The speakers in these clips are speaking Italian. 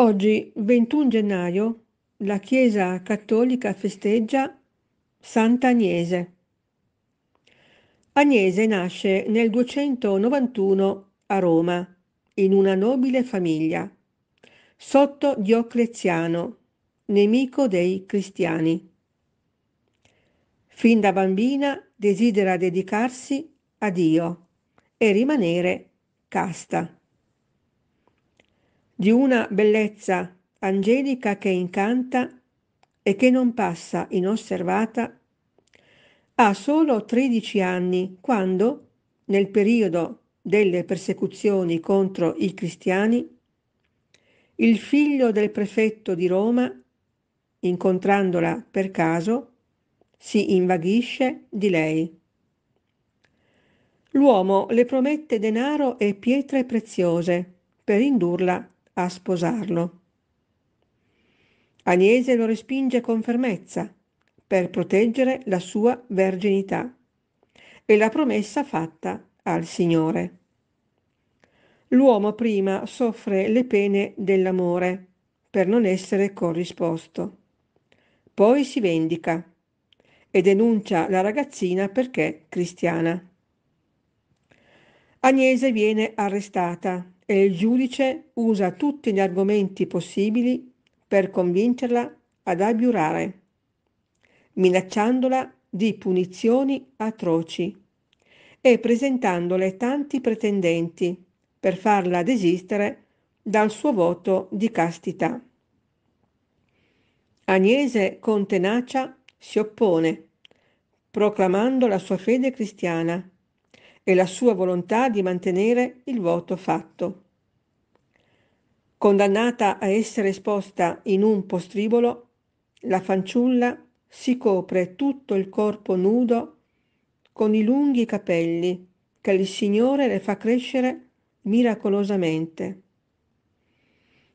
Oggi, 21 gennaio, la Chiesa cattolica festeggia Sant'Agnese. Agnese nasce nel 291 a Roma, in una nobile famiglia, sotto Diocleziano, nemico dei cristiani. Fin da bambina desidera dedicarsi a Dio e rimanere casta di una bellezza angelica che incanta e che non passa inosservata, ha solo 13 anni quando, nel periodo delle persecuzioni contro i cristiani, il figlio del prefetto di Roma, incontrandola per caso, si invaghisce di lei. L'uomo le promette denaro e pietre preziose per indurla a sposarlo. Agnese lo respinge con fermezza per proteggere la sua verginità e la promessa fatta al Signore. L'uomo prima soffre le pene dell'amore per non essere corrisposto. Poi si vendica e denuncia la ragazzina perché cristiana. Agnese viene arrestata e il giudice usa tutti gli argomenti possibili per convincerla ad abbiurare, minacciandola di punizioni atroci e presentandole tanti pretendenti per farla desistere dal suo voto di castità. Agnese con tenacia si oppone, proclamando la sua fede cristiana e la sua volontà di mantenere il voto fatto. Condannata a essere esposta in un postribolo, la fanciulla si copre tutto il corpo nudo con i lunghi capelli che il Signore le fa crescere miracolosamente.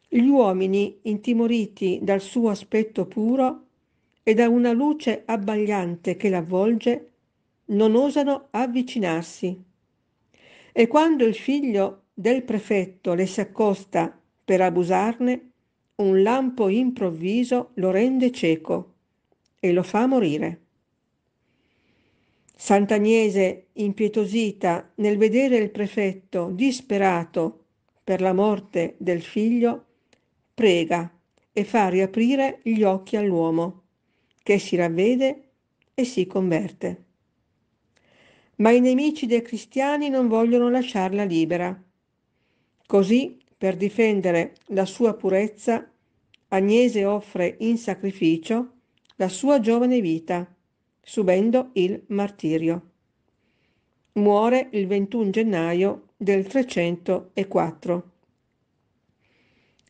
Gli uomini, intimoriti dal suo aspetto puro e da una luce abbagliante che l'avvolge, non osano avvicinarsi. E quando il figlio del prefetto le si accosta per abusarne, un lampo improvviso lo rende cieco e lo fa morire. Sant'Agnese, impietosita nel vedere il prefetto disperato per la morte del figlio, prega e fa riaprire gli occhi all'uomo, che si ravvede e si converte ma i nemici dei cristiani non vogliono lasciarla libera. Così, per difendere la sua purezza, Agnese offre in sacrificio la sua giovane vita, subendo il martirio. Muore il 21 gennaio del 304.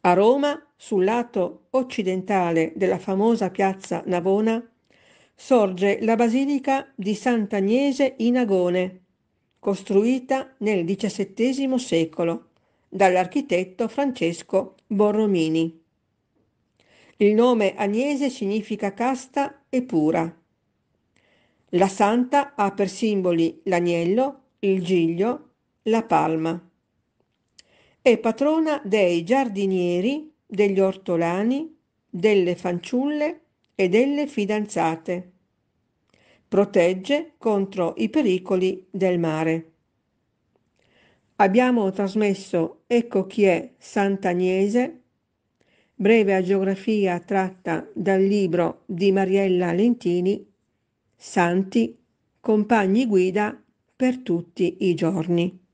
A Roma, sul lato occidentale della famosa piazza Navona, sorge la basilica di Sant'Agnese in Agone, costruita nel XVII secolo dall'architetto Francesco Borromini. Il nome Agnese significa casta e pura. La santa ha per simboli l'agnello, il giglio, la palma. È patrona dei giardinieri, degli ortolani, delle fanciulle e delle fidanzate. Protegge contro i pericoli del mare. Abbiamo trasmesso Ecco chi è Sant'Agnese, breve agiografia tratta dal libro di Mariella Lentini, Santi, compagni guida per tutti i giorni.